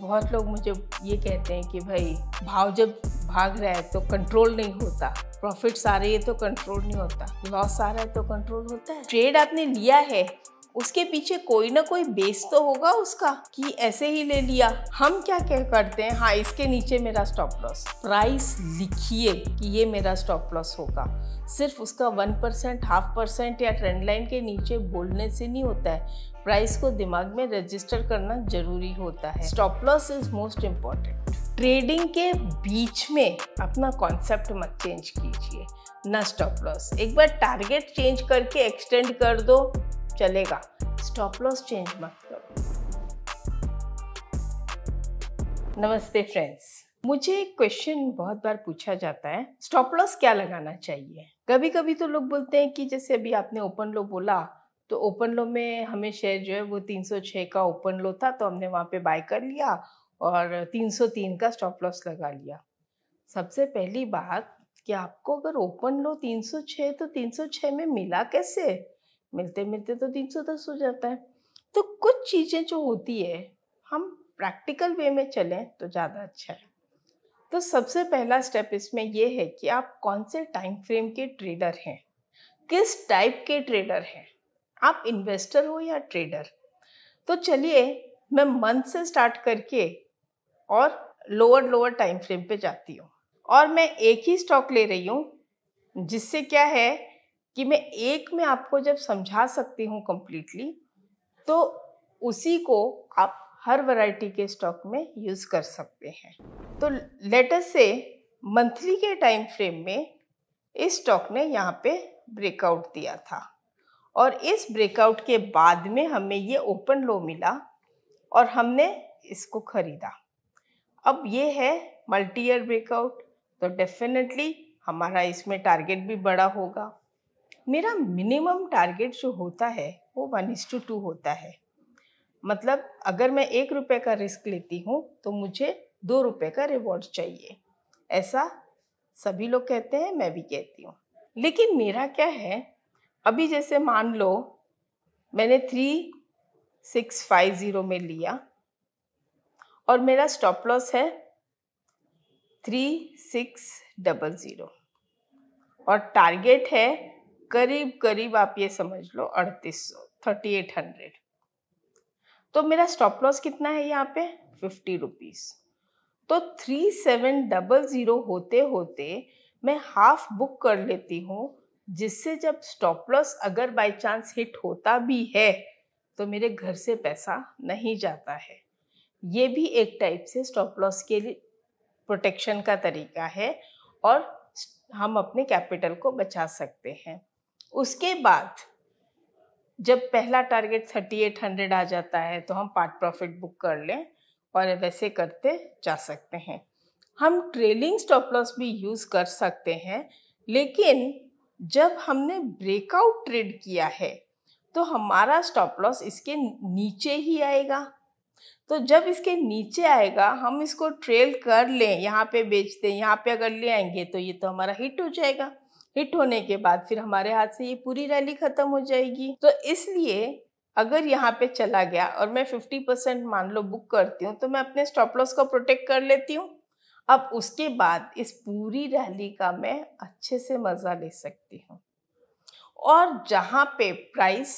बहुत लोग मुझे ये कहते हैं कि भाई भाव जब भाग रहा है तो कंट्रोल नहीं होता प्रॉफिट्स आ रही है तो कंट्रोल नहीं होता लॉस आ रहा है तो कंट्रोल होता है ट्रेड आपने लिया है उसके पीछे कोई ना कोई बेस तो होगा उसका कि ऐसे ही ले लिया हम क्या कह करते हैं हाँ इसके नीचे मेरा स्टॉप लॉस प्राइस लिखिए कि ये मेरा स्टॉप लॉस होगा सिर्फ उसका वन परसेंट हाफ परसेंट या ट्रेंड लाइन के नीचे बोलने से नहीं होता है प्राइस को दिमाग में रजिस्टर करना जरूरी होता है stop loss is most important trading के बीच में अपना कॉन्सेप्ट मत चेंज कीजिए ना स्टॉप लॉस एक बार टारगेट चेंज करके एक्सटेंड कर दो चलेगा स्टॉप लॉस चेंज मत करो नमस्ते फ्रेंड्स मुझे एक क्वेश्चन बहुत बार पूछा जाता है स्टॉप लॉस क्या लगाना चाहिए कभी कभी तो लोग बोलते हैं कि जैसे अभी आपने ओपन लो बोला तो ओपन लो में हमें शेयर जो है वो 306 का ओपन लो था तो हमने वहाँ पे बाय कर लिया और 303 का स्टॉप लॉस लगा लिया सबसे पहली बात कि आपको अगर ओपन लो 306 तो 306 में मिला कैसे मिलते मिलते तो 310 हो जाता है तो कुछ चीज़ें जो होती है हम प्रैक्टिकल वे में चलें तो ज़्यादा अच्छा है तो सबसे पहला स्टेप इसमें यह है कि आप कौन से टाइम फ्रेम के ट्रेडर हैं किस टाइप के ट्रेडर हैं आप इन्वेस्टर हो या ट्रेडर तो चलिए मैं मंथ से स्टार्ट करके और लोअर लोअर टाइम फ्रेम पे जाती हूँ और मैं एक ही स्टॉक ले रही हूँ जिससे क्या है कि मैं एक में आपको जब समझा सकती हूँ कम्प्लीटली तो उसी को आप हर वैरायटी के स्टॉक में यूज़ कर सकते हैं तो लेटर से मंथली के टाइम फ्रेम में इस स्टॉक ने यहाँ पे ब्रेकआउट दिया था और इस ब्रेकआउट के बाद में हमें ये ओपन लो मिला और हमने इसको खरीदा अब ये है मल्टी ईयर ब्रेकआउट तो डेफिनेटली हमारा इसमें टारगेट भी बड़ा होगा मेरा मिनिमम टारगेट जो होता है वो वन इज टू टू होता है मतलब अगर मैं एक रुपये का रिस्क लेती हूँ तो मुझे दो रुपये का रिवॉर्ड चाहिए ऐसा सभी लोग कहते हैं मैं भी कहती हूँ लेकिन मेरा क्या है अभी जैसे मान लो मैंने थ्री सिक्स फाइव ज़ीरो में लिया और मेरा स्टॉप लॉस है थ्री सिक्स डबल ज़ीरो और टारगेट है करीब करीब आप ये समझ लो अड़तीस सौ थर्टी एट हंड्रेड तो मेरा स्टॉप लॉस कितना है यहाँ पे फिफ्टी रुपीज़ तो थ्री सेवन डबल ज़ीरो होते होते मैं हाफ बुक कर लेती हूँ जिससे जब स्टॉप लॉस अगर बाय चांस हिट होता भी है तो मेरे घर से पैसा नहीं जाता है ये भी एक टाइप से स्टॉप लॉस के लिए प्रोटेक्शन का तरीका है और हम अपने कैपिटल को बचा सकते हैं उसके बाद जब पहला टारगेट थर्टी एट हंड्रेड आ जाता है तो हम पार्ट प्रॉफिट बुक कर लें और वैसे करते जा सकते हैं हम ट्रेलिंग स्टॉप लॉस भी यूज़ कर सकते हैं लेकिन जब हमने ब्रेकआउट ट्रेड किया है तो हमारा स्टॉप लॉस इसके नीचे ही आएगा तो जब इसके नीचे आएगा हम इसको ट्रेल कर लें यहाँ पे बेच दें यहाँ पे अगर ले आएंगे तो ये तो हमारा हिट हो जाएगा हिट होने के बाद फिर हमारे हाथ से ये पूरी रैली ख़त्म हो जाएगी तो इसलिए अगर यहाँ पे चला गया और मैं 50 परसेंट मान लो बुक करती हूँ तो मैं अपने स्टॉप लॉस को प्रोटेक्ट कर लेती हूँ अब उसके बाद इस पूरी रैली का मैं अच्छे से मज़ा ले सकती हूँ और जहाँ पे प्राइस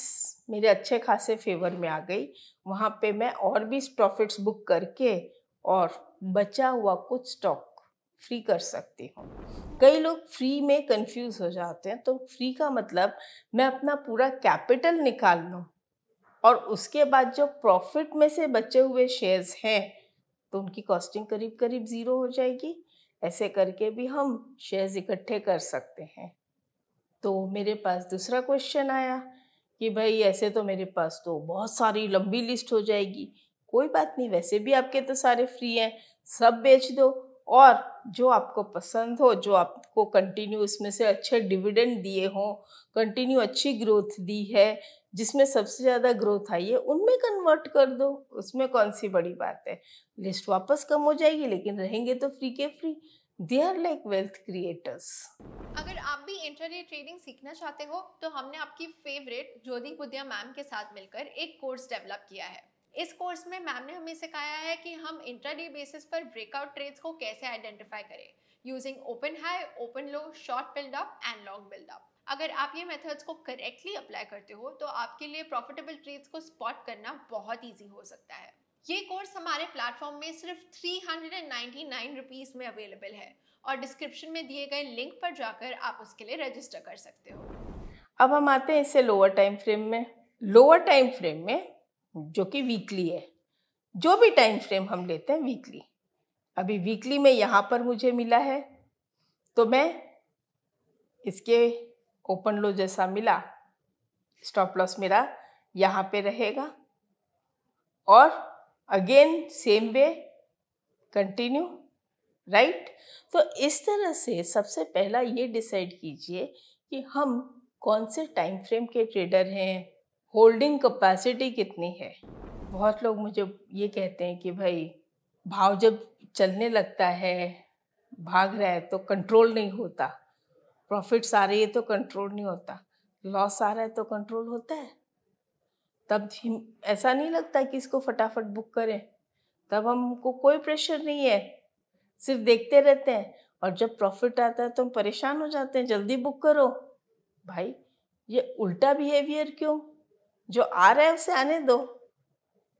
मेरे अच्छे खासे फेवर में आ गई वहाँ पे मैं और भी प्रॉफिट्स बुक करके और बचा हुआ कुछ स्टॉक फ्री कर सकती हूँ कई लोग फ्री में कंफ्यूज हो जाते हैं तो फ्री का मतलब मैं अपना पूरा कैपिटल निकाल लूँ और उसके बाद जो प्रॉफिट में से बचे हुए शेयर्स हैं तो उनकी कॉस्टिंग करीब करीब ज़ीरो हो जाएगी ऐसे करके भी हम शेयर्स इकट्ठे कर सकते हैं तो मेरे पास दूसरा क्वेश्चन आया कि भाई ऐसे तो मेरे पास तो बहुत सारी लंबी लिस्ट हो जाएगी कोई बात नहीं वैसे भी आपके तो सारे फ्री हैं सब बेच दो और जो आपको पसंद हो जो आपको कंटिन्यू उसमें से अच्छे डिविडेंड दिए हों कंटिन्यू अच्छी ग्रोथ दी है जिसमें सबसे ज़्यादा ग्रोथ आई है उनमें कन्वर्ट कर दो उसमें कौन सी बड़ी बात है लिस्ट वापस कम हो जाएगी लेकिन रहेंगे तो फ्री के free they are like wealth creators अगर आप भी इंटरनेट ट्रेडिंग सीखना चाहते हो तो हमने आपकी फेवरेट ज्योति बुद्धिया मैम के साथ मिलकर एक कोर्स डेवलप किया है इस कोर्स में मैम ने हमें सिखाया है कि हम इंटरडे बेसिस पर ब्रेकआउट ट्रेड्स को कैसे आइडेंटिफाई करें using open high open low short buildup and long buildup अगर आप ये मेथड्स को करेक्टली अप्लाई करते हो तो आपके लिए प्रॉफिटेबल ट्रेड्स को स्पॉट करना बहुत ईजी हो सकता है ये कोर्स हमारे प्लेटफॉर्म में सिर्फ थ्री हंड्रेड में अवेलेबल है और डिस्क्रिप्शन में दिए गए लिंक पर जाकर आप उसके लिए रजिस्टर कर सकते हो अब हम आते हैं इसे लोअर टाइम फ्रेम में लोअर टाइम फ्रेम में जो कि वीकली है जो भी टाइम फ्रेम हम लेते हैं वीकली अभी वीकली में यहाँ पर मुझे मिला है तो मैं इसके ओपन लो जैसा मिला स्टॉप लॉस मेरा यहाँ पे रहेगा और again same way continue right तो इस तरह से सबसे पहला ये डिसाइड कीजिए कि हम कौन से टाइम फ्रेम के ट्रेडर हैं होल्डिंग कैपेसिटी कितनी है बहुत लोग मुझे ये कहते हैं कि भाई भाव जब चलने लगता है भाग रहा है तो कंट्रोल नहीं होता प्रॉफिट्स आ रही है तो कंट्रोल नहीं होता लॉस आ रहा है तो कंट्रोल होता है तब ऐसा नहीं लगता कि इसको फटाफट बुक करें तब हमको कोई प्रेशर नहीं है सिर्फ देखते रहते हैं और जब प्रॉफिट आता है तो हम परेशान हो जाते हैं जल्दी बुक करो भाई ये उल्टा बिहेवियर क्यों जो आ रहा है उसे आने दो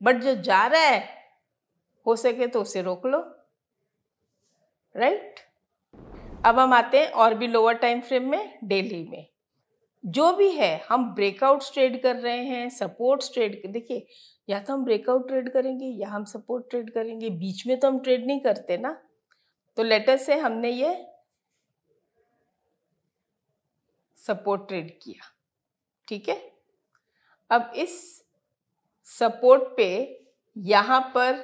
बट जो जा रहा है हो सके तो उसे रोक लो राइट अब हम आते हैं और भी लोअर टाइम फ्रेम में डेली में जो भी है हम ब्रेकआउट ट्रेड कर रहे हैं सपोर्ट ट्रेड देखिए या तो हम ब्रेकआउट ट्रेड करेंगे या हम सपोर्ट ट्रेड करेंगे बीच में तो हम ट्रेड नहीं करते ना तो लेटर से हमने ये सपोर्ट ट्रेड किया ठीक है अब इस सपोर्ट पे यहाँ पर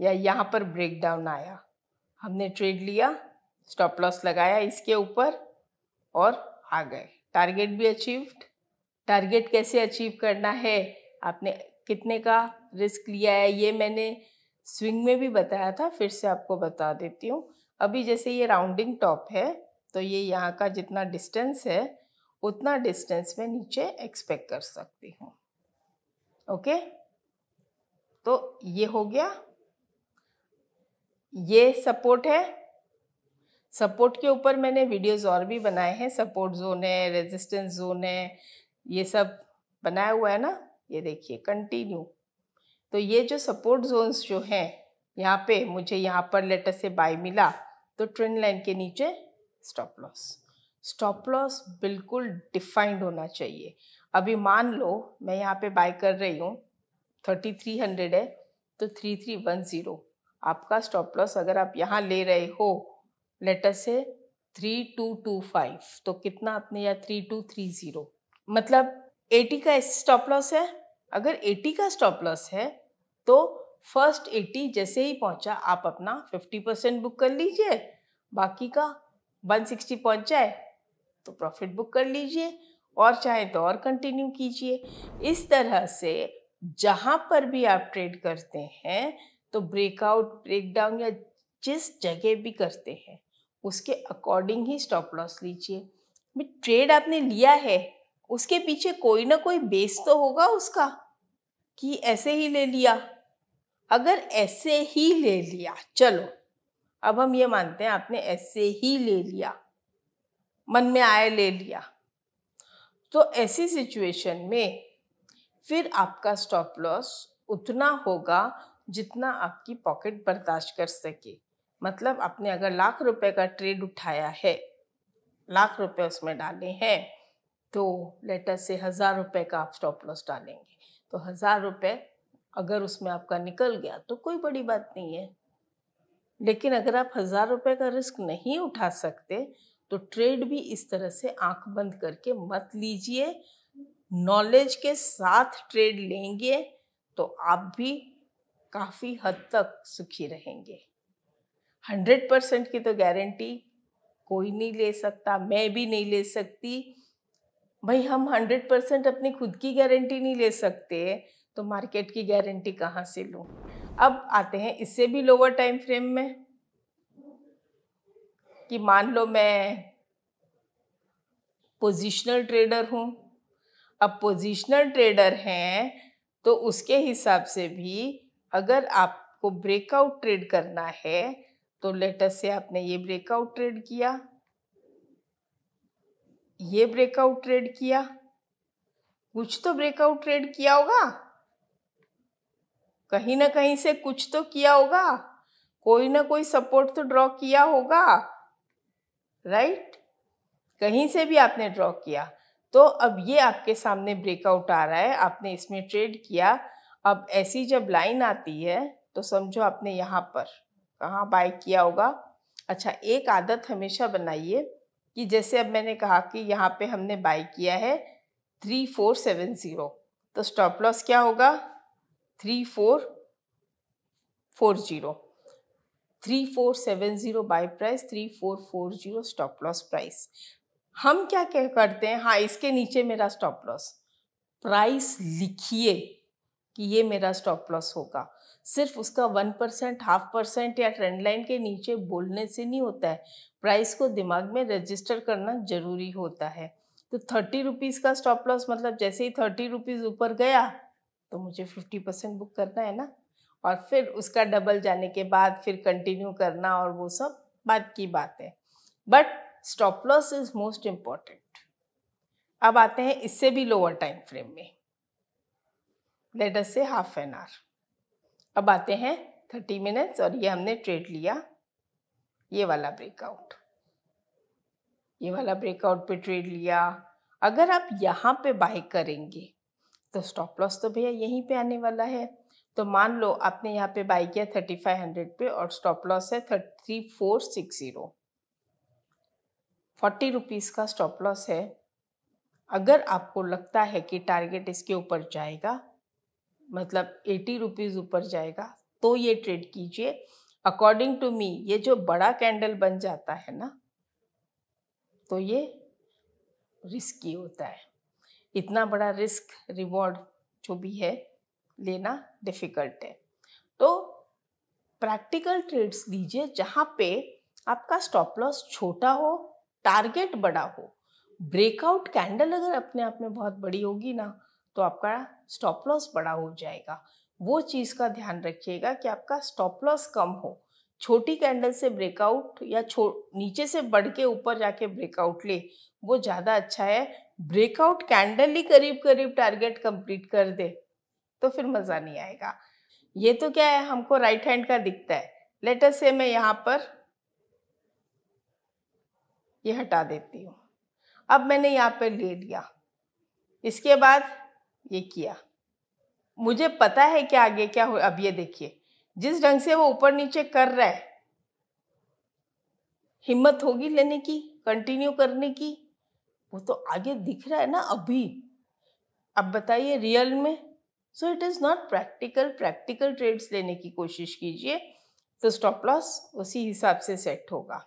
या यहाँ पर ब्रेकडाउन आया हमने ट्रेड लिया स्टॉप लॉस लगाया इसके ऊपर और आ गए टारगेट भी अचीव्ड टारगेट कैसे अचीव करना है आपने कितने का रिस्क लिया है ये मैंने स्विंग में भी बताया था फिर से आपको बता देती हूँ अभी जैसे ये राउंडिंग टॉप है तो ये यहाँ का जितना डिस्टेंस है उतना डिस्टेंस में नीचे एक्सपेक्ट कर सकती हूँ ओके तो ये हो गया ये सपोर्ट है सपोर्ट के ऊपर मैंने वीडियोस और भी बनाए हैं सपोर्ट जोन है रेजिस्टेंस जोन है ये सब बनाया हुआ है ना ये देखिए कंटिन्यू तो ये जो सपोर्ट जोन्स जो हैं यहाँ पे मुझे यहाँ पर लेटर से बाय मिला तो ट्रेंड लाइन के नीचे स्टॉप लॉस स्टॉप लॉस बिल्कुल डिफाइंड होना चाहिए अभी मान लो मैं यहाँ पे बाय कर रही हूँ थर्टी थ्री हंड्रेड है तो थ्री थ्री वन ज़ीरो आपका स्टॉप लॉस अगर आप यहाँ ले रहे हो लेटर से थ्री टू टू फाइव तो कितना आपने या थ्री टू थ्री ज़ीरो मतलब एटी का स्टॉप लॉस है अगर एटी का स्टॉप लॉस है तो फर्स्ट एटी जैसे ही पहुँचा आप अपना फिफ्टी परसेंट बुक कर लीजिए बाकी का वन सिक्सटी पहुँच जाए तो प्रॉफिट बुक कर लीजिए और चाहे तो और कंटिन्यू कीजिए इस तरह से जहाँ पर भी आप ट्रेड करते हैं तो ब्रेकआउट ब्रेकडाउन या जिस जगह भी करते हैं उसके अकॉर्डिंग ही स्टॉप लॉस लीजिए ट्रेड आपने लिया है उसके पीछे कोई ना कोई बेस तो होगा उसका कि ऐसे ही ले लिया अगर ऐसे ही ले लिया चलो अब हम ये मानते हैं आपने ऐसे ही ले लिया मन में आए ले लिया तो ऐसी सिचुएशन में फिर आपका स्टॉप लॉस उतना होगा जितना आपकी पॉकेट बर्दाश्त कर सके मतलब आपने अगर लाख रुपए का ट्रेड उठाया है लाख रुपए उसमें डाले हैं तो लेटर से हज़ार रुपए का आप स्टॉप लॉस डालेंगे तो हज़ार रुपये अगर उसमें आपका निकल गया तो कोई बड़ी बात नहीं है लेकिन अगर आप हज़ार रुपये का रिस्क नहीं उठा सकते तो ट्रेड भी इस तरह से आंख बंद करके मत लीजिए नॉलेज के साथ ट्रेड लेंगे तो आप भी काफ़ी हद तक सुखी रहेंगे हंड्रेड परसेंट की तो गारंटी कोई नहीं ले सकता मैं भी नहीं ले सकती भाई हम हंड्रेड परसेंट अपनी खुद की गारंटी नहीं ले सकते तो मार्केट की गारंटी कहाँ से लूँ अब आते हैं इससे भी लोअर टाइम फ्रेम में कि मान लो मैं पोजिशनल ट्रेडर हूँ अब पोजिशनल ट्रेडर हैं तो उसके हिसाब से भी अगर आपको ब्रेकआउट ट्रेड करना है तो लेटस से आपने ये ब्रेकआउट ट्रेड किया ये ब्रेकआउट ट्रेड किया कुछ तो ब्रेकआउट ट्रेड किया होगा कहीं ना कहीं से कुछ तो किया होगा कोई ना कोई सपोर्ट तो ड्रॉ किया होगा राइट कहीं से भी आपने ड्रॉ किया तो अब ये आपके सामने ब्रेकआउट आ रहा है आपने इसमें ट्रेड किया अब ऐसी जब लाइन आती है तो समझो आपने यहाँ पर कहाँ बाय किया होगा अच्छा एक आदत हमेशा बनाइए कि जैसे अब मैंने कहा कि यहाँ पे हमने बाय किया है थ्री फोर सेवन ज़ीरो तो स्टॉप लॉस क्या होगा three four four zero three four seven zero buy price three four four zero stop loss price हम क्या क्या करते हैं हाँ इसके नीचे मेरा स्टॉप लॉस प्राइस लिखिए कि ये मेरा स्टॉप लॉस होगा सिर्फ उसका वन परसेंट हाफ परसेंट या ट्रेंड लाइन के नीचे बोलने से नहीं होता है प्राइस को दिमाग में रजिस्टर करना ज़रूरी होता है तो थर्टी रुपीज़ का स्टॉप लॉस मतलब जैसे ही थर्टी रुपीज़ ऊपर गया तो मुझे फिफ्टी परसेंट बुक करना है ना और फिर उसका डबल जाने के बाद फिर कंटिन्यू करना और वो सब बाद की बात है but stop loss is most important अब आते हैं इससे भी लोअर टाइम फ्रेम में लेटर से हाफ एन आवर अब आते हैं थर्टी मिनट्स और ये हमने ट्रेड लिया ये वाला ब्रेकआउट ये वाला ब्रेकआउट पे ट्रेड लिया अगर आप यहाँ पे बाय करेंगे तो स्टॉप लॉस तो भैया यहीं पे आने वाला है तो मान लो आपने यहाँ पे बाई किया थर्टी फाइव हंड्रेड पे और स्टॉप लॉस है three four six zero forty rupees का स्टॉप लॉस है अगर आपको लगता है कि टारगेट इसके ऊपर जाएगा मतलब एटी रुपीज़ ऊपर जाएगा तो ये ट्रेड कीजिए अकॉर्डिंग टू मी ये जो बड़ा कैंडल बन जाता है ना तो ये रिस्की होता है इतना बड़ा रिस्क रिवॉर्ड जो भी है लेना डिफिकल्ट है तो प्रैक्टिकल ट्रेड्स लीजिए जहाँ पे आपका स्टॉप लॉस छोटा हो टारगेट बड़ा हो ब्रेकआउट कैंडल अगर अपने आप में बहुत बड़ी होगी ना तो आपका स्टॉप लॉस बड़ा हो जाएगा वो चीज़ का ध्यान रखिएगा कि आपका स्टॉप लॉस कम हो छोटी कैंडल से ब्रेकआउट या छो नीचे से बढ़ के ऊपर जाके ब्रेकआउट ले वो ज़्यादा अच्छा है ब्रेकआउट कैंडल ही करीब करीब टारगेट कंप्लीट कर दे तो फिर मज़ा नहीं आएगा ये तो क्या है हमको राइट हैंड का दिखता है लेटर से मैं यहाँ पर ये हटा देती हूँ अब मैंने यहाँ पर ले लिया इसके बाद ये किया मुझे पता है कि आगे क्या हो अब ये देखिए जिस ढंग से वो ऊपर नीचे कर रहा है हिम्मत होगी लेने की कंटिन्यू करने की वो तो आगे दिख रहा है ना अभी अब बताइए रियल में so it is not practical practical trades लेने की कोशिश कीजिए तो स्टॉप लॉस उसी हिसाब से सेट होगा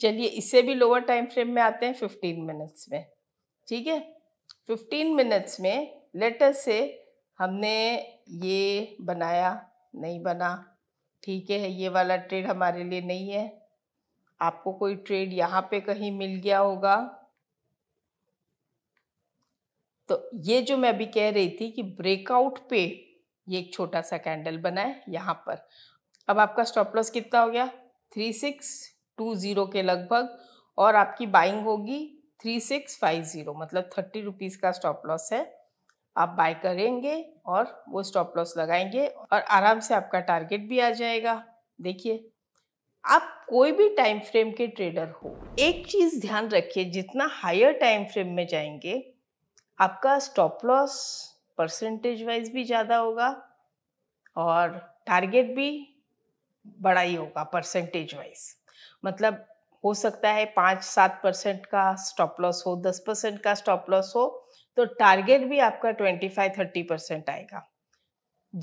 चलिए इससे भी लोअर टाइम फ्रेम में आते हैं फिफ्टीन मिनट्स में ठीक है फिफ्टीन मिनट्स में लेटर से हमने ये बनाया नहीं बना ठीक है ये वाला ट्रेड हमारे लिए नहीं है आपको कोई ट्रेड यहाँ पे कहीं मिल गया होगा तो ये जो मैं अभी कह रही थी कि ब्रेकआउट पे ये एक छोटा सा कैंडल बना है यहाँ पर अब आपका स्टॉप लॉस कितना हो गया थ्री सिक्स टू ज़ीरो के लगभग और आपकी बाइंग होगी थ्री सिक्स फाइव ज़ीरो मतलब थर्टी रुपीज़ का स्टॉप लॉस है आप बाय करेंगे और वो स्टॉप लॉस लगाएंगे और आराम से आपका टारगेट भी आ जाएगा देखिए आप कोई भी टाइम फ्रेम के ट्रेडर हो एक चीज़ ध्यान रखिए जितना हायर टाइम फ्रेम में जाएंगे आपका स्टॉप लॉस परसेंटेज वाइज भी ज़्यादा होगा और टारगेट भी बड़ा ही होगा परसेंटेज वाइज मतलब हो सकता है पाँच सात परसेंट का स्टॉप लॉस हो दस परसेंट का स्टॉप लॉस हो तो टारगेट भी आपका ट्वेंटी फाइव थर्टी परसेंट आएगा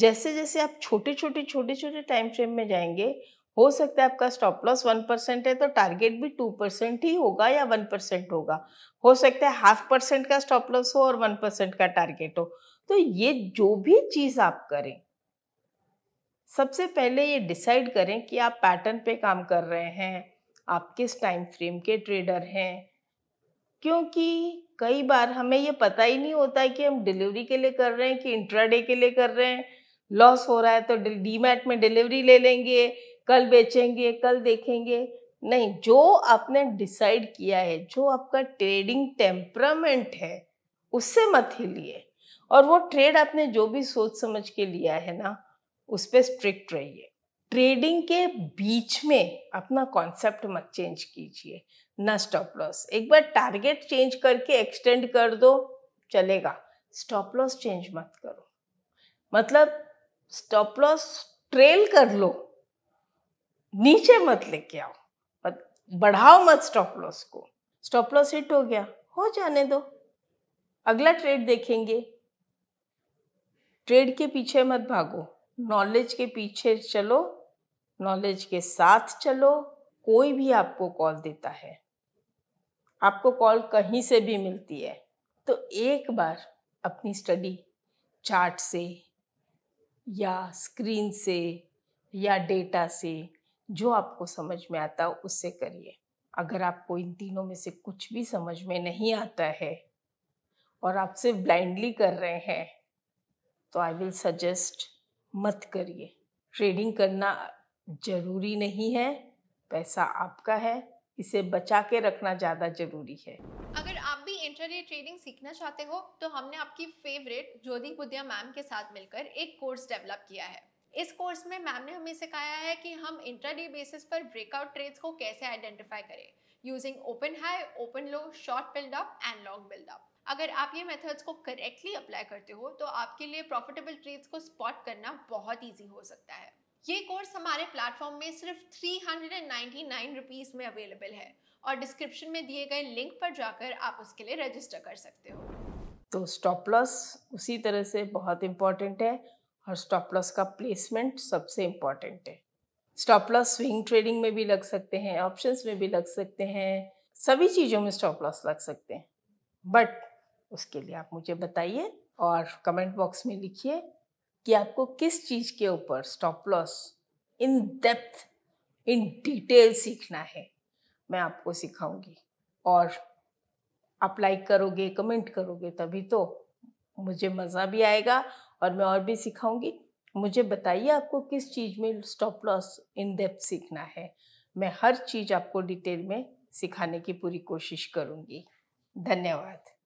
जैसे जैसे आप छोटे छोटे छोटे छोटे टाइम फ्रेम में जाएंगे हो सकता है आपका स्टॉप लॉस वन परसेंट है तो टारगेट भी टू परसेंट ही होगा या वन परसेंट होगा हो सकता है हाफ परसेंट का स्टॉप लॉस हो और वन परसेंट का टारगेट हो तो ये जो भी चीज़ आप करें सबसे पहले ये डिसाइड करें कि आप पैटर्न पे काम कर रहे हैं आप किस टाइम फ्रेम के ट्रेडर हैं क्योंकि कई बार हमें ये पता ही नहीं होता है कि हम डिलीवरी के लिए कर रहे हैं कि इंट्राडे के लिए कर रहे हैं लॉस हो रहा है तो डीमैट में डिलीवरी ले लेंगे कल बेचेंगे कल देखेंगे नहीं जो आपने डिसाइड किया है जो आपका ट्रेडिंग टेम्परामेंट है उससे मत हिलिए और वो ट्रेड आपने जो भी सोच समझ के लिया है ना उस पर स्ट्रिक्ट रहिए ट्रेडिंग के बीच में अपना कॉन्सेप्ट मत चेंज कीजिए ना स्टॉप लॉस एक बार टारगेट चेंज करके एक्सटेंड कर दो चलेगा स्टॉप लॉस चेंज मत करो मतलब स्टॉप लॉस ट्रेल कर लो नीचे मत लेके आओ मत बढ़ाओ मत स्टॉप लॉस को स्टॉप लॉस हिट हो गया हो जाने दो अगला ट्रेड देखेंगे ट्रेड के पीछे मत भागो नॉलेज के पीछे चलो नॉलेज के साथ चलो कोई भी आपको कॉल देता है आपको कॉल कहीं से भी मिलती है तो एक बार अपनी स्टडी चार्ट से या स्क्रीन से या डेटा से जो आपको समझ में आता उससे करिए अगर आपको इन तीनों में से कुछ भी समझ में नहीं आता है और आप सिर्फ ब्लाइंडली कर रहे हैं तो आई विल सजेस्ट मत करिए ट्रेडिंग करना जरूरी नहीं है पैसा आपका है इसे बचा के रखना ज़्यादा जरूरी है अगर आप भी इंटरनेट ट्रेडिंग सीखना चाहते हो तो हमने आपकी फेवरेट ज्योति बुद्धिया मैम के साथ मिलकर एक कोर्स डेवलप किया है इस कोर्स में मैम ने हमें सिखाया है कि हम इंट्राडे बेसिस पर ब्रेकआउट ट्रेड्स को कैसे आइडेंटिफाई करें using open high open low short buildup and long buildup अगर आप ये मेथड्स को करेक्टली अप्लाई करते हो तो आपके लिए प्रॉफिटेबल ट्रेड्स को स्पॉट करना बहुत ईजी हो सकता है ये कोर्स हमारे प्लेटफॉर्म में सिर्फ थ्री हंड्रेड में अवेलेबल है और डिस्क्रिप्शन में दिए गए लिंक पर जाकर आप उसके लिए रजिस्टर कर सकते हो तो स्टॉप लॉस उसी तरह से बहुत इम्पॉर्टेंट है और स्टॉप लॉस का प्लेसमेंट सबसे इम्पॉर्टेंट है स्टॉप लॉस स्विंग ट्रेडिंग में भी लग सकते हैं ऑप्शंस में भी लग सकते हैं सभी चीज़ों में स्टॉप लॉस लग सकते हैं बट उसके लिए आप मुझे बताइए और कमेंट बॉक्स में लिखिए कि आपको किस चीज़ के ऊपर stop loss in depth in detail सीखना है मैं आपको सिखाऊंगी और आप लाइक करोगे कमेंट करोगे तभी तो मुझे मज़ा भी आएगा और मैं और भी सिखाऊंगी मुझे बताइए आपको किस चीज़ में स्टॉप लॉस इन डेप्थ सीखना है मैं हर चीज़ आपको डिटेल में सिखाने की पूरी कोशिश करूँगी धन्यवाद